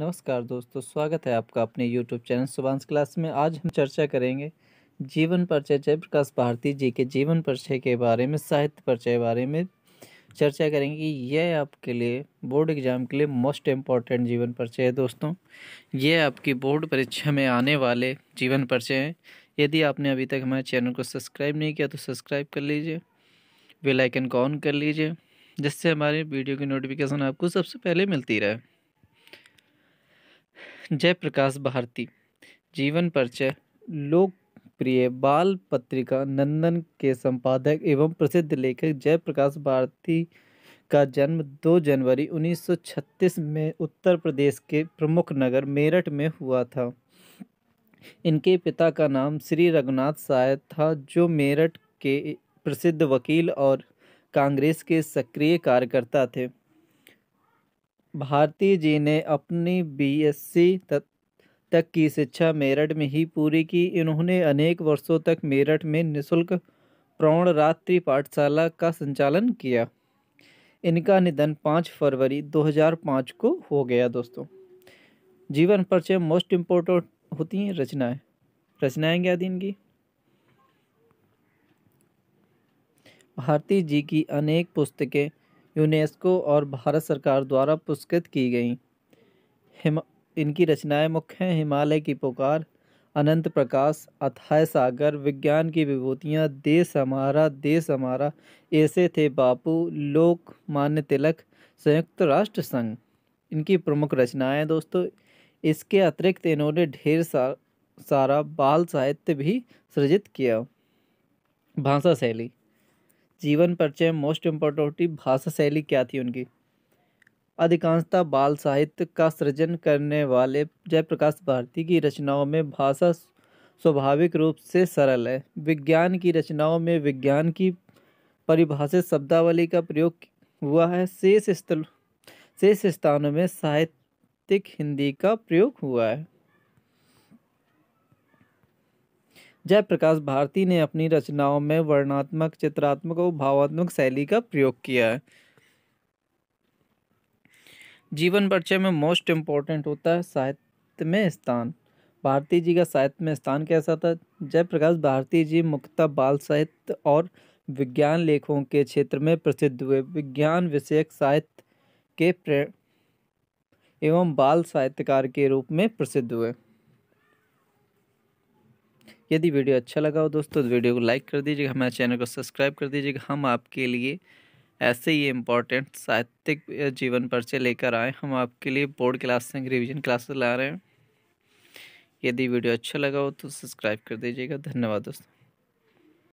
नमस्कार दोस्तों स्वागत है आपका अपने यूट्यूब चैनल सुबांस क्लास में आज हम चर्चा करेंगे जीवन परिचय जयप्रकाश भारती जी के जीवन परिचय के बारे में साहित्य परिचय बारे में चर्चा करेंगे कि यह आपके लिए बोर्ड एग्ज़ाम के लिए मोस्ट इम्पॉर्टेंट जीवन परिचय है दोस्तों ये आपकी बोर्ड परीक्षा में आने वाले जीवन परिचय हैं यदि आपने अभी तक हमारे चैनल को सब्सक्राइब नहीं किया तो सब्सक्राइब कर लीजिए बेलाइकन को ऑन कर लीजिए जिससे हमारे वीडियो की नोटिफिकेशन आपको सबसे पहले मिलती रहे जयप्रकाश भारती जीवन परिचय लोकप्रिय बाल पत्रिका नंदन के संपादक एवं प्रसिद्ध लेखक जयप्रकाश भारती का जन्म 2 जनवरी 1936 में उत्तर प्रदेश के प्रमुख नगर मेरठ में हुआ था इनके पिता का नाम श्री रघुनाथ साय था जो मेरठ के प्रसिद्ध वकील और कांग्रेस के सक्रिय कार्यकर्ता थे भारती जी ने अपनी बीएससी तक की शिक्षा मेरठ में ही पूरी की इन्होंने अनेक वर्षों तक मेरठ में निशुल्क प्रौण रात्रि पाठशाला का संचालन किया इनका निधन 5 फरवरी 2005 को हो गया दोस्तों जीवन परिचय मोस्ट इम्पोर्टेंट होती हैं रचनाएं रचनाएं क्या दिन इनकी भारती जी की अनेक पुस्तकें यूनेस्को और भारत सरकार द्वारा पुरस्कृत की गई इनकी रचनाएं मुख्य हैं हिमालय की पुकार अनंत प्रकाश अथाय सागर विज्ञान की विभूतियाँ देश हमारा देश हमारा ऐसे थे बापू लोक मान्य तिलक संयुक्त राष्ट्र संघ इनकी प्रमुख रचनाएं दोस्तों इसके अतिरिक्त इन्होंने ढेर सा, सारा बाल साहित्य भी सृजित किया भाषा शैली जीवन परिचय मोस्ट इम्पोर्टेंट भाषा शैली क्या थी उनकी अधिकांशता बाल साहित्य का सृजन करने वाले जयप्रकाश भारती की रचनाओं में भाषा स्वाभाविक रूप से सरल है विज्ञान की रचनाओं में विज्ञान की परिभाषित शब्दावली का प्रयोग हुआ है शेष स्थल शेष स्थानों में साहित्यिक हिंदी का प्रयोग हुआ है जयप्रकाश भारती ने अपनी रचनाओं में वर्णात्मक चित्रात्मक और भावात्मक शैली का प्रयोग किया है जीवन परिचय में मोस्ट इम्पोर्टेंट होता है साहित्य में स्थान भारती जी का साहित्य में स्थान कैसा था जयप्रकाश भारती जी मुख्यतः बाल साहित्य और विज्ञान लेखों के क्षेत्र में प्रसिद्ध हुए विज्ञान विषयक साहित्य के प्रे एवं बाल साहित्यकार के रूप में प्रसिद्ध हुए यदि वीडियो अच्छा लगा हो दोस्तों तो वीडियो को लाइक कर दीजिएगा हमारे चैनल को सब्सक्राइब कर दीजिएगा हम आपके लिए ऐसे ही इम्पोर्टेंट साहित्यिक जीवन परिचय लेकर आए हम आपके लिए बोर्ड क्लास से रिविजन क्लासेस ला रहे हैं यदि वीडियो अच्छा लगा हो तो सब्सक्राइब कर दीजिएगा धन्यवाद दोस्तों